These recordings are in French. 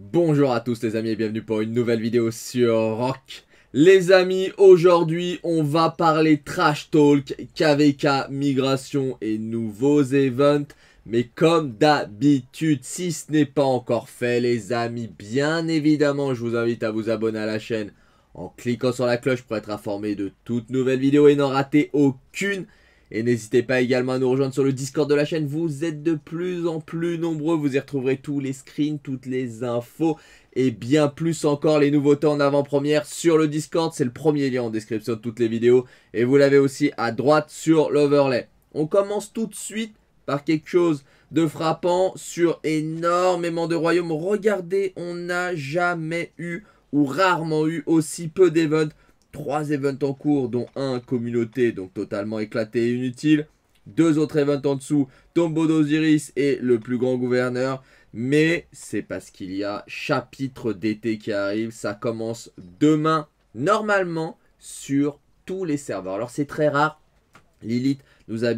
Bonjour à tous les amis et bienvenue pour une nouvelle vidéo sur Rock. Les amis, aujourd'hui on va parler Trash Talk, KVK, migration et nouveaux events. Mais comme d'habitude, si ce n'est pas encore fait, les amis, bien évidemment, je vous invite à vous abonner à la chaîne en cliquant sur la cloche pour être informé de toutes nouvelles vidéos et n'en rater aucune. Et n'hésitez pas également à nous rejoindre sur le Discord de la chaîne, vous êtes de plus en plus nombreux, vous y retrouverez tous les screens, toutes les infos et bien plus encore les nouveautés en avant-première sur le Discord, c'est le premier lien en description de toutes les vidéos et vous l'avez aussi à droite sur l'overlay. On commence tout de suite par quelque chose de frappant sur énormément de royaumes. Regardez, on n'a jamais eu ou rarement eu aussi peu d'events. Trois events en cours, dont un communauté, donc totalement éclaté et inutile. Deux autres events en dessous, Tombeau d'Osiris et le plus grand gouverneur. Mais c'est parce qu'il y a chapitre d'été qui arrive. Ça commence demain, normalement, sur tous les serveurs. Alors c'est très rare. Lilith nous a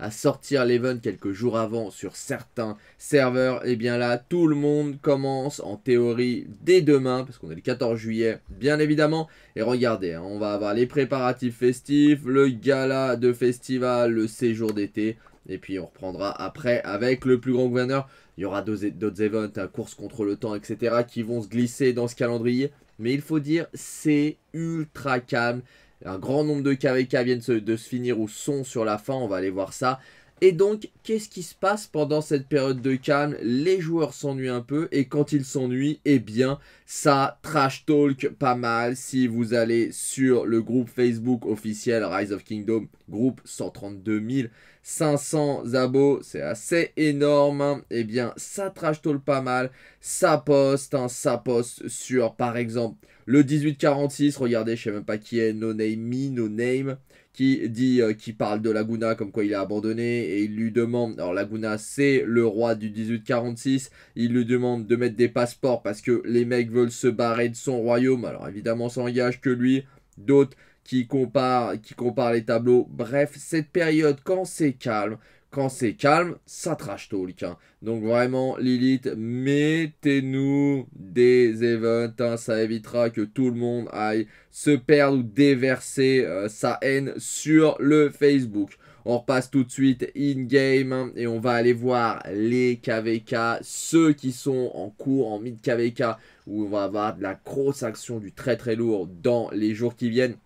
à sortir l'event quelques jours avant sur certains serveurs, et eh bien là, tout le monde commence en théorie dès demain, parce qu'on est le 14 juillet, bien évidemment. Et regardez, hein, on va avoir les préparatifs festifs, le gala de festival, le séjour d'été, et puis on reprendra après avec le plus grand gouverneur. Il y aura d'autres events, hein, course contre le temps, etc., qui vont se glisser dans ce calendrier. Mais il faut dire, c'est ultra calme un grand nombre de KVK viennent de se finir ou sont sur la fin. On va aller voir ça. Et donc, qu'est-ce qui se passe pendant cette période de calme Les joueurs s'ennuient un peu et quand ils s'ennuient, eh bien, ça trash talk pas mal. Si vous allez sur le groupe Facebook officiel Rise of Kingdom, groupe 132 500 abos, c'est assez énorme. Hein. Eh bien, ça trash talk pas mal. Ça poste, hein, ça poste sur, par exemple, le 1846. Regardez, je sais même pas qui est, No Name Me, No Name qui dit, euh, qui parle de Laguna comme quoi il est abandonné et il lui demande, alors Laguna c'est le roi du 1846, il lui demande de mettre des passeports parce que les mecs veulent se barrer de son royaume, alors évidemment ça engage que lui, d'autres qui comparent, qui comparent les tableaux, bref cette période quand c'est calme, quand c'est calme, ça trash talk. Hein. Donc vraiment, Lilith, mettez-nous des events. Hein. Ça évitera que tout le monde aille se perdre ou déverser euh, sa haine sur le Facebook. On repasse tout de suite in-game hein, et on va aller voir les KVK, ceux qui sont en cours en mid KVK, où on va avoir de la grosse action, du très très lourd dans les jours qui viennent.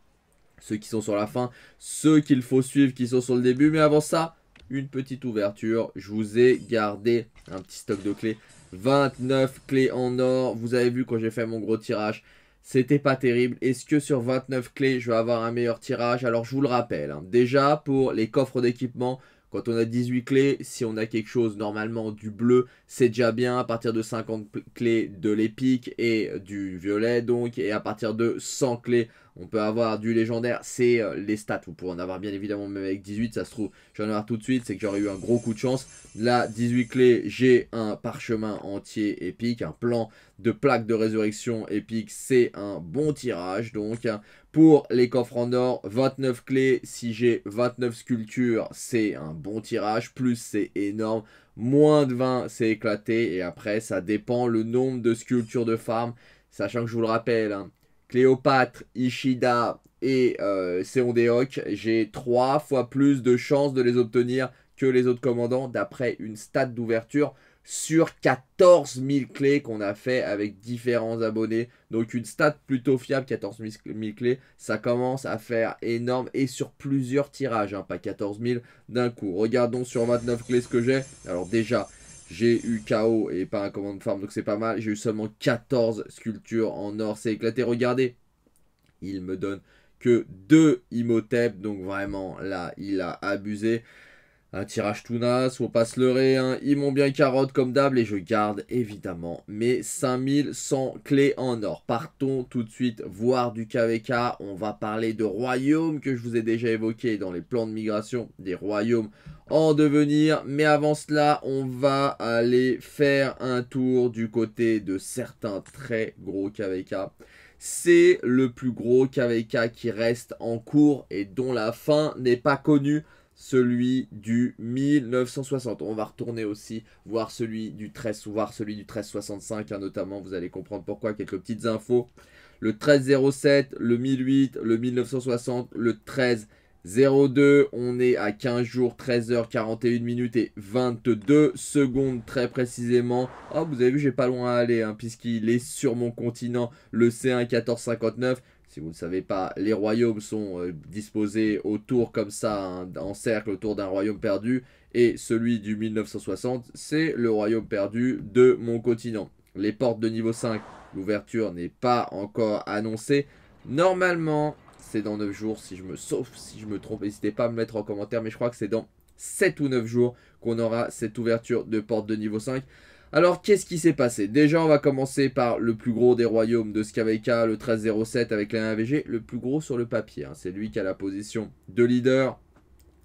Ceux qui sont sur la fin, ceux qu'il faut suivre qui sont sur le début. Mais avant ça, une petite ouverture. Je vous ai gardé un petit stock de clés. 29 clés en or. Vous avez vu quand j'ai fait mon gros tirage. C'était pas terrible. Est-ce que sur 29 clés, je vais avoir un meilleur tirage Alors, je vous le rappelle. Hein. déjà, pour les coffres d'équipement, quand on a 18 clés, si on a quelque chose normalement du bleu, c'est déjà bien. À partir de 50 clés de l'épique et du violet, donc, et à partir de 100 clés on peut avoir du légendaire, c'est euh, les stats. Vous pouvez en avoir bien évidemment même avec 18, ça se trouve. j'en vais tout de suite, c'est que j'aurais eu un gros coup de chance. Là, 18 clés, j'ai un parchemin entier épique, un plan de plaque de résurrection épique, c'est un bon tirage. Donc, pour les coffres en or, 29 clés, si j'ai 29 sculptures, c'est un bon tirage. Plus, c'est énorme. Moins de 20, c'est éclaté. Et après, ça dépend le nombre de sculptures de farm. Sachant que je vous le rappelle, hein, Cléopâtre, Ishida et euh, Seondeok, j'ai trois fois plus de chances de les obtenir que les autres commandants d'après une stat d'ouverture sur 14 000 clés qu'on a fait avec différents abonnés. Donc une stat plutôt fiable, 14 000 clés, ça commence à faire énorme et sur plusieurs tirages, hein, pas 14 000 d'un coup. Regardons sur 29 clés ce que j'ai. Alors déjà, j'ai eu KO et pas un command farm, donc c'est pas mal. J'ai eu seulement 14 sculptures en or. C'est éclaté, regardez. Il me donne que 2 Imhotep, donc vraiment là, il a abusé. Un tirage Tounas, faut pas se leurrer, hein. ils m'ont bien carotte comme d'hab et je garde évidemment mes 5100 clés en or. Partons tout de suite voir du KVK, on va parler de royaumes que je vous ai déjà évoqué dans les plans de migration des royaumes en devenir. Mais avant cela, on va aller faire un tour du côté de certains très gros KVK c'est le plus gros KVK qui reste en cours et dont la fin n'est pas connue celui du 1960. On va retourner aussi voir celui du 13, voire celui du 1365, hein, notamment, vous allez comprendre pourquoi, quelques petites infos. Le 1307, le 1008, le 1960, le 1302, on est à 15 jours, 13h41 minutes et 22 secondes très précisément. Ah, vous avez vu, j'ai pas loin à aller, hein, puisqu'il est sur mon continent, le C1 1459. Si vous ne savez pas, les royaumes sont euh, disposés autour comme ça, hein, en cercle autour d'un royaume perdu. Et celui du 1960, c'est le royaume perdu de mon continent. Les portes de niveau 5, l'ouverture n'est pas encore annoncée. Normalement, c'est dans 9 jours, si je me sauve, si je me trompe, n'hésitez pas à me mettre en commentaire, mais je crois que c'est dans 7 ou 9 jours qu'on aura cette ouverture de porte de niveau 5. Alors, qu'est-ce qui s'est passé Déjà, on va commencer par le plus gros des royaumes de Skaveka, le 1307 avec la le plus gros sur le papier. Hein. C'est lui qui a la position de leader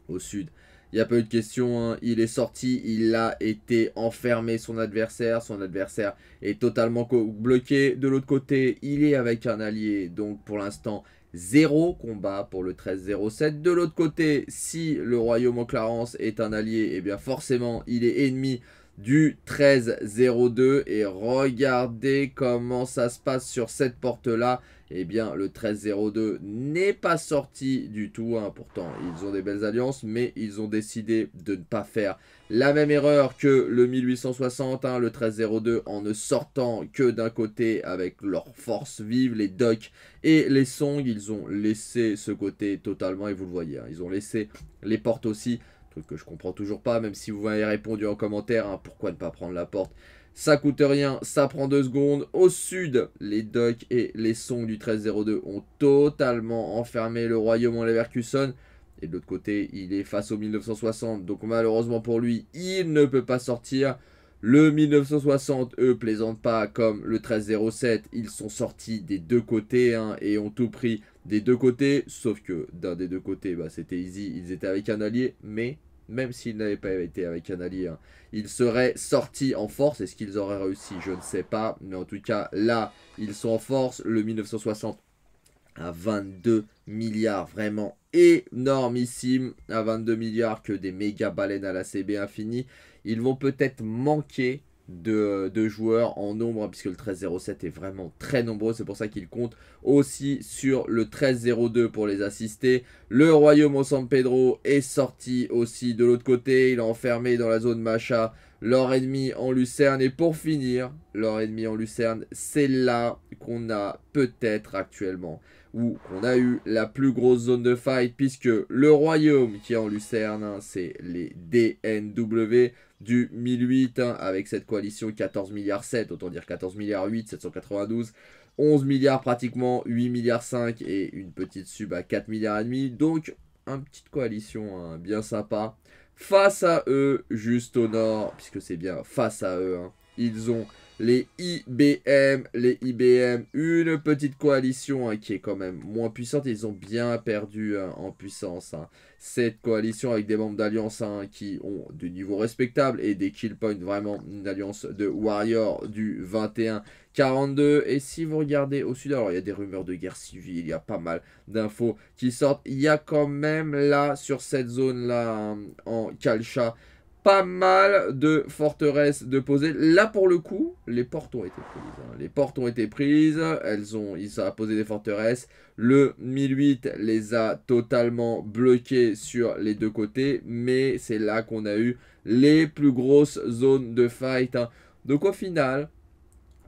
au sud. Il n'y a pas eu de question, hein. il est sorti, il a été enfermé son adversaire, son adversaire est totalement bloqué. De l'autre côté, il est avec un allié, donc pour l'instant, zéro combat pour le 1307. De l'autre côté, si le royaume en Clarence est un allié, eh bien forcément, il est ennemi du 13-02. Et regardez comment ça se passe sur cette porte-là. et eh bien, le 13-02 n'est pas sorti du tout. Hein. Pourtant, ils ont des belles alliances, mais ils ont décidé de ne pas faire la même erreur que le 1860, hein, le 13.02 en ne sortant que d'un côté avec leurs forces vives, les docks et les songs. Ils ont laissé ce côté totalement, et vous le voyez, hein, ils ont laissé les portes aussi que je comprends toujours pas, même si vous m'avez répondu en commentaire, hein, pourquoi ne pas prendre la porte Ça coûte rien, ça prend deux secondes. Au sud, les Ducks et les sons du 1302 ont totalement enfermé le royaume en Leverkusen. Et de l'autre côté, il est face au 1960, donc malheureusement pour lui, il ne peut pas sortir. Le 1960, eux, plaisante pas comme le 1307. Ils sont sortis des deux côtés hein, et ont tout pris des deux côtés. Sauf que d'un des deux côtés, bah, c'était easy. Ils étaient avec un allié, mais même s'ils n'avaient pas été avec un allié, seraient il serait en force. Est-ce qu'ils auraient réussi Je ne sais pas. Mais en tout cas, là, ils sont en force. Le 1960 à 22 milliards, vraiment énormissime. À 22 milliards que des méga baleines à la CB infinie. Ils vont peut-être manquer euh, de, joueurs en nombre, hein, puisque le 13-07 est vraiment très nombreux. C'est pour ça qu'il compte aussi sur le 13-02 pour les assister. Le Royaume au San Pedro est sorti aussi de l'autre côté. Il a enfermé dans la zone Macha. Leur ennemi en Lucerne. Et pour finir, leur ennemi en Lucerne, c'est là qu'on a peut-être actuellement où on a eu la plus grosse zone de fight puisque le royaume qui est en lucerne, hein, c'est les DNW du 1008 hein, avec cette coalition 14 milliards 7, autant dire 14 milliards 8, 792. 11 milliards pratiquement, 8 milliards 5 et une petite sub à 4 milliards et demi. Donc, une petite coalition hein, bien sympa. Face à eux, juste au nord, puisque c'est bien face à eux, ils ont les IBM, les IBM, une petite coalition hein, qui est quand même moins puissante. Ils ont bien perdu hein, en puissance. Hein. Cette coalition avec des membres d'alliance qui ont du niveau respectable et des kill points vraiment une alliance de Warrior du 21-42. Et si vous regardez au sud, alors il y a des rumeurs de guerre civile, il y a pas mal d'infos qui sortent. Il y a quand même là sur cette zone là en Kalcha pas mal de forteresses de poser. Là, pour le coup, les portes ont été prises. Hein. Les portes ont été prises. Elles ont, ils ont posé des forteresses. Le 1008 les a totalement bloquées sur les deux côtés. Mais c'est là qu'on a eu les plus grosses zones de fight. Hein. Donc au final,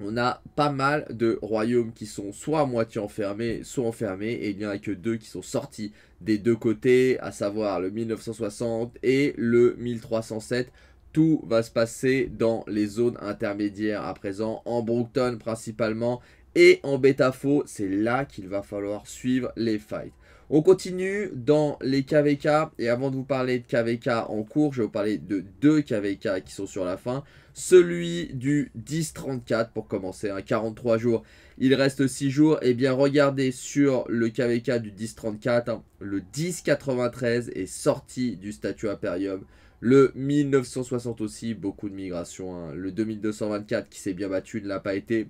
on a pas mal de royaumes qui sont soit à moitié enfermés, soit enfermés, et il n'y en a que deux qui sont sortis des deux côtés, à savoir le 1960 et le 1307. Tout va se passer dans les zones intermédiaires à présent, en Brookton principalement, et en Betafo, c'est là qu'il va falloir suivre les fights. On continue dans les KVK. Et avant de vous parler de KVK en cours, je vais vous parler de deux KVK qui sont sur la fin. Celui du 10-34 pour commencer, 43 hein. jours. Il reste 6 jours. Et eh bien regardez sur le KVK du 10-34, hein. le 10-93 est sorti du statut Imperium. Le 1960 aussi, beaucoup de migration. Hein. Le 2224 qui s'est bien battu ne l'a pas été.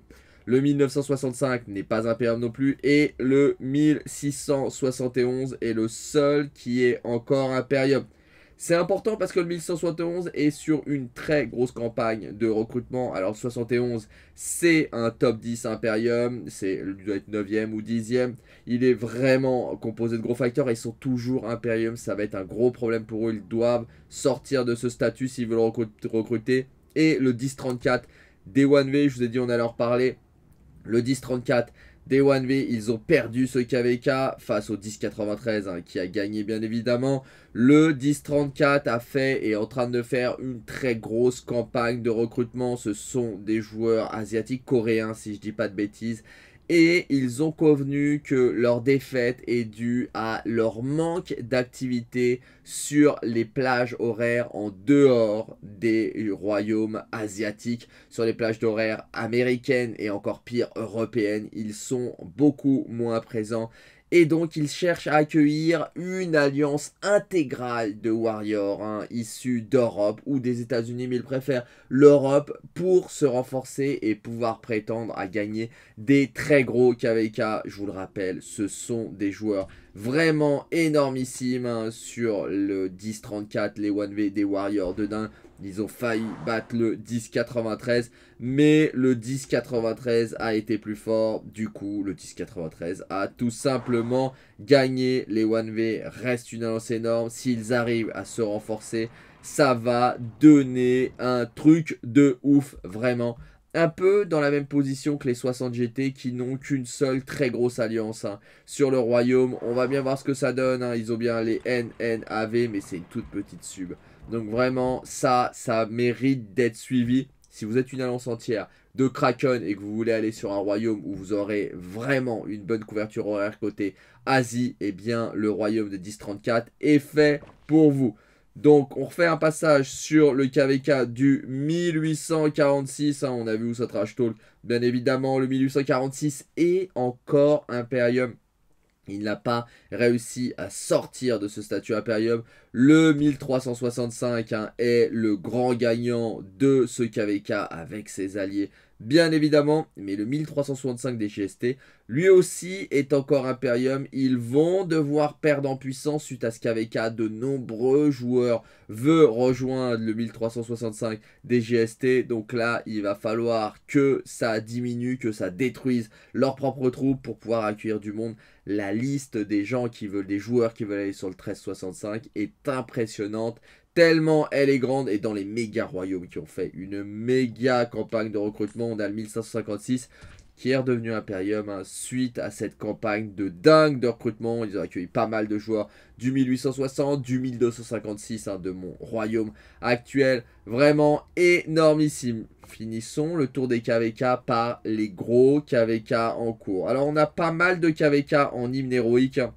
Le 1965 n'est pas Imperium non plus. Et le 1671 est le seul qui est encore Imperium. C'est important parce que le 1171 est sur une très grosse campagne de recrutement. Alors 71, c'est un top 10 Imperium, c'est il doit être 9e ou 10e. Il est vraiment composé de gros facteurs ils sont toujours Imperium, ça va être un gros problème pour eux, ils doivent sortir de ce statut s'ils veulent recruter. Et le 1034 D1V, je vous ai dit on allait en reparler. Le 10-34 des 1V, ils ont perdu ce KVK face au 10-93 hein, qui a gagné bien évidemment. Le 10-34 a fait et est en train de faire une très grosse campagne de recrutement. Ce sont des joueurs asiatiques, coréens si je dis pas de bêtises et ils ont convenu que leur défaite est due à leur manque d'activité sur les plages horaires en dehors des royaumes asiatiques, sur les plages horaires américaines et encore pire européennes. Ils sont beaucoup moins présents et donc il cherche à accueillir une alliance intégrale de warriors hein, issus d'Europe ou des États-Unis, mais il préfère l'Europe pour se renforcer et pouvoir prétendre à gagner des très gros KVK. Je vous le rappelle, ce sont des joueurs vraiment énormissimes hein, sur le 10-34, les 1v des warriors de ils ont failli battre le 10-93, mais le 10-93 a été plus fort. Du coup, le 10-93 a tout simplement gagné. Les 1V restent une annonce énorme. S'ils arrivent à se renforcer, ça va donner un truc de ouf, vraiment un peu dans la même position que les 60 GT qui n'ont qu'une seule très grosse alliance hein. sur le royaume. On va bien voir ce que ça donne. Hein. Ils ont bien les NNAV, mais c'est une toute petite sub. Donc vraiment, ça, ça mérite d'être suivi. Si vous êtes une alliance entière de Kraken et que vous voulez aller sur un royaume où vous aurez vraiment une bonne couverture horaire côté Asie, eh bien le royaume de 1034 est fait pour vous. Donc on refait un passage sur le KVK du 1846, hein, on a vu où ça trash talk, bien évidemment le 1846 et encore Imperium. Il n'a pas réussi à sortir de ce statut Imperium. Le 1365 hein, est le grand gagnant de ce KVK avec ses alliés bien évidemment. Mais le 1365 des lui aussi est encore Imperium. Ils vont devoir perdre en puissance suite à ce qu'avec de nombreux joueurs veut rejoindre le 1365 des Donc là, il va falloir que ça diminue, que ça détruise leurs propres troupes pour pouvoir accueillir du monde. La liste des gens qui veulent, des joueurs qui veulent aller sur le 1365 est impressionnante tellement elle est grande et dans les méga royaumes qui ont fait une méga campagne de recrutement. On a le 1556 qui est redevenu Imperium hein, suite à cette campagne de dingue de recrutement. Ils ont accueilli pas mal de joueurs du 1860, du 1256 hein, de mon royaume actuel. Vraiment énormissime. Finissons le tour des KVK par les gros KVK en cours. Alors on a pas mal de KVK en hymne héroïque hein,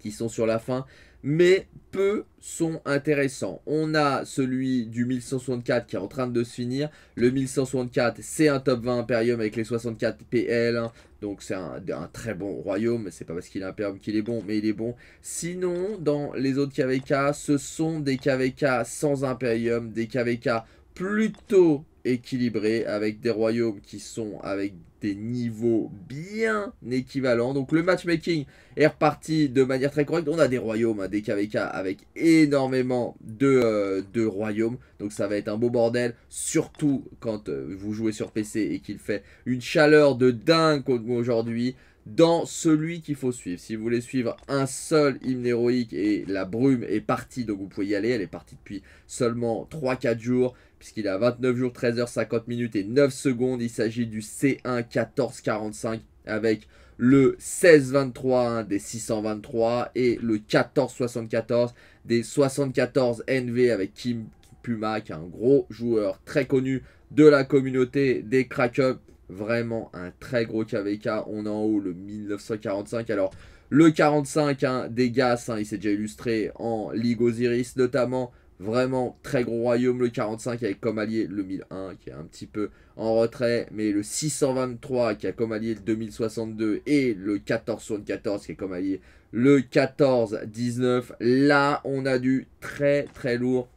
qui sont sur la fin mais peu sont intéressants. On a celui du 1164 qui est en train de se finir. Le 1164, c'est un top 20 Imperium avec les 64 PL. Hein. Donc c'est un, très bon royaume. C'est pas parce qu'il est Imperium qu'il est bon, mais il est bon. Sinon, dans les autres KVK, ce sont des KVK sans Imperium, des KVK plutôt équilibrés avec des royaumes qui sont avec des niveaux bien équivalents. Donc le matchmaking est reparti de manière très correcte. On a des royaumes, hein, des KVK avec énormément de, euh, de, royaumes. Donc ça va être un beau bordel, surtout quand euh, vous jouez sur PC et qu'il fait une chaleur de dingue aujourd'hui dans celui qu'il faut suivre. Si vous voulez suivre un seul hymne héroïque et la brume est partie, donc vous pouvez y aller, elle est partie depuis seulement 3-4 jours puisqu'il a 29 jours, 13h50 minutes et 9 secondes. Il s'agit du C1 1445 avec le 1623 des 623 et le 1474 des 74 NV avec Kim Puma, un gros joueur très connu de la communauté des crack -up. Vraiment un très gros KVK. On est en haut le 1945. Alors, le 45 hein, des gars, hein, il s'est déjà illustré en Ligue Osiris notamment. Vraiment très gros royaume, le 45 avec comme allié le 1001 qui est un petit peu en retrait, mais le 623 qui a comme allié le 2062 et le 1474 qui est comme allié le 1419. Là, on a du très très lourd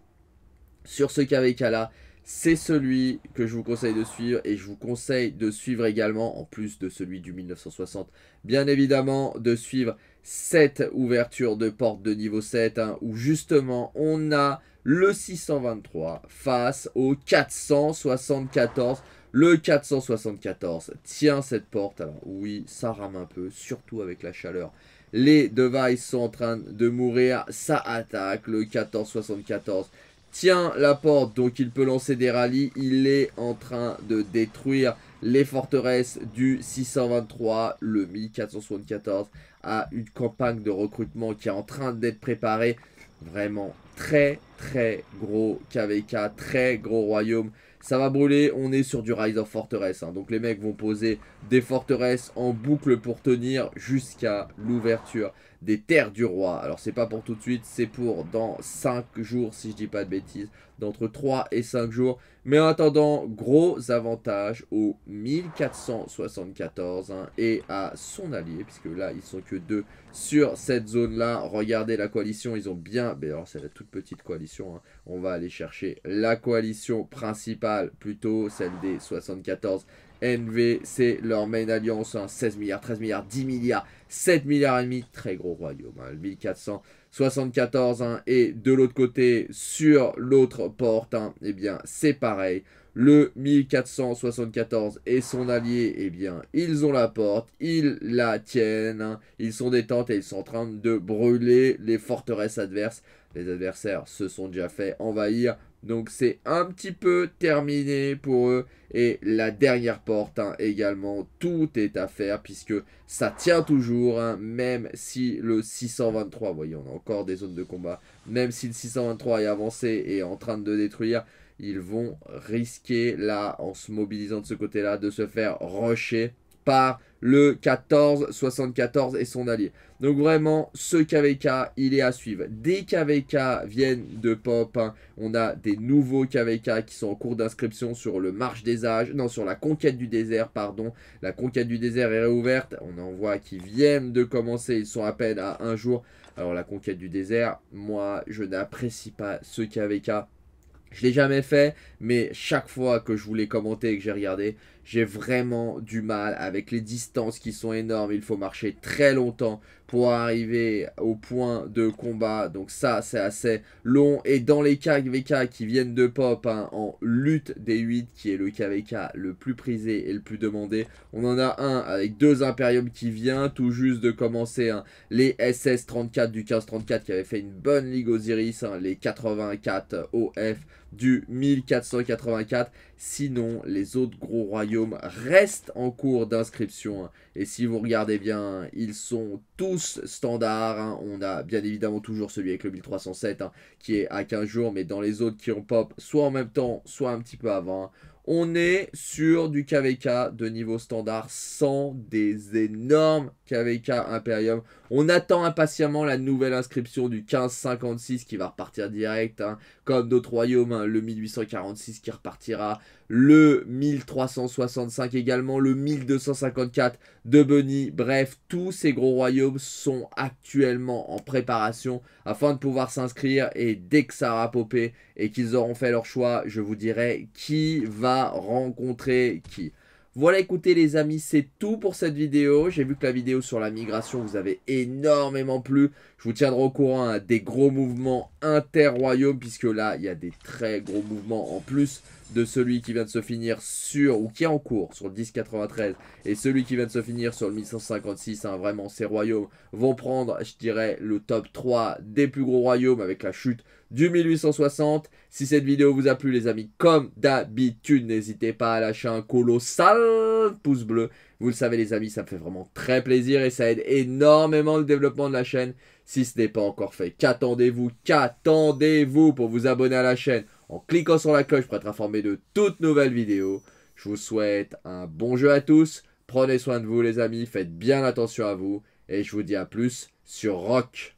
sur ce KVK là c'est celui que je vous conseille de suivre et je vous conseille de suivre également, en plus de celui du 1960, bien évidemment, de suivre cette ouverture de porte de niveau 7 hein, où justement on a le 623 face au 474. Le 474 tient cette porte. Alors oui, ça rame un peu, surtout avec la chaleur. Les devices sont en train de mourir. Ça attaque le 1474 tient la porte, donc il peut lancer des rallyes. Il est en train de détruire les forteresses du 623, le 1474, à une campagne de recrutement qui est en train d'être préparée. Vraiment très très gros KVK, très gros royaume. Ça va brûler, on est sur du Rise of Fortress. Hein. Donc les mecs vont poser des forteresses en boucle pour tenir jusqu'à l'ouverture des terres du roi. Alors c'est pas pour tout de suite, c'est pour dans 5 jours si je dis pas de bêtises, d'entre 3 et 5 jours. Mais en attendant, gros avantage au 1474 hein, et à son allié, puisque là ils sont que 2 sur cette zone là. Regardez la coalition, ils ont bien, mais alors c'est la toute petite coalition, hein. on va aller chercher la coalition principale plutôt, celle des 74 NV, c'est leur main alliance, 16 hein. milliards, 13 milliards, 10 milliards, 7 milliards et demi, très gros royaume, hein. le 1474, hein. et de l'autre côté, sur l'autre porte, eh bien, c'est pareil, le 1474 et son allié, eh bien, ils ont la porte, ils la tiennent, ils sont des et ils sont en train de brûler les forteresses adverses, les adversaires se sont déjà fait envahir, donc c'est un petit peu terminé pour eux. Et la dernière porte hein, également, tout est à faire puisque ça tient toujours. Hein, même si le 623, voyez on a encore des zones de combat. Même si le 623 est avancé et en train de détruire, ils vont risquer là en se mobilisant de ce côté-là de se faire rusher par le 14, 74 et son allié. Donc vraiment, ce KVK, il est à suivre. Des KVK viennent de Pop. Hein. On a des nouveaux KVK qui sont en cours d'inscription sur le marche des âges. Non, sur la conquête du désert, pardon. La conquête du désert est réouverte. On en voit qui viennent de commencer. Ils sont à peine à un jour. Alors la conquête du désert, moi, je n'apprécie pas ce KVK. Je l'ai jamais fait, mais chaque fois que je voulais commenter et que j'ai regardé, j'ai vraiment du mal avec les distances qui sont énormes. Il faut marcher très longtemps pour arriver au point de combat. Donc ça, c'est assez long. Et dans les KVK qui viennent de pop hein, en lutte des 8, qui est le KVK le plus prisé et le plus demandé, on en a un avec deux impériums qui vient tout juste de commencer. Hein. les SS-34 du 1534. 34 qui avait fait une bonne Ligue Osiris, hein, les 84 OF du 1484. Sinon, les autres gros royaumes restent en cours d'inscription. Et si vous regardez bien, ils sont tous standards. Hein. On a bien évidemment toujours celui avec le 1307 hein, qui est à 15 jours, mais dans les autres qui ont pop, soit en même temps, soit un petit peu avant. Hein. On est sur du KVK de niveau standard sans des énormes KVK Imperium. On attend impatiemment la nouvelle inscription du 1556 qui va repartir direct comme d'autres royaumes, hein, le 1846 qui repartira, le 1365 également, le 1254 de Bunny. Bref, tous ces gros royaumes sont actuellement en préparation afin de pouvoir s'inscrire et dès que ça aura popé et qu'ils auront fait leur choix, je vous dirai qui va rencontrer qui. Voilà, écoutez les amis, c'est tout pour cette vidéo. J'ai vu que la vidéo sur la migration vous avait énormément plu. Je vous tiendrai au courant à hein, des gros mouvements inter royaumes puisque là, il y a des très gros mouvements en plus de celui qui vient de se finir sur, ou qui est en cours sur le 1093, et celui qui vient de se finir sur le 1156. Hein. vraiment, ces royaumes vont prendre, je dirais, le top 3 des plus gros royaumes avec la chute du 1860. Si cette vidéo vous a plu les amis, comme d'habitude, n'hésitez pas à lâcher un colossal pouce bleu. Vous le savez les amis, ça me fait vraiment très plaisir et ça aide énormément le développement de la chaîne. Si ce n'est pas encore fait, qu'attendez-vous Qu'attendez-vous pour vous abonner à la chaîne en cliquant sur la cloche pour être informé de toutes nouvelles vidéos. Je vous souhaite un bon jeu à tous. Prenez soin de vous les amis, faites bien attention à vous. Et je vous dis à plus sur Rock.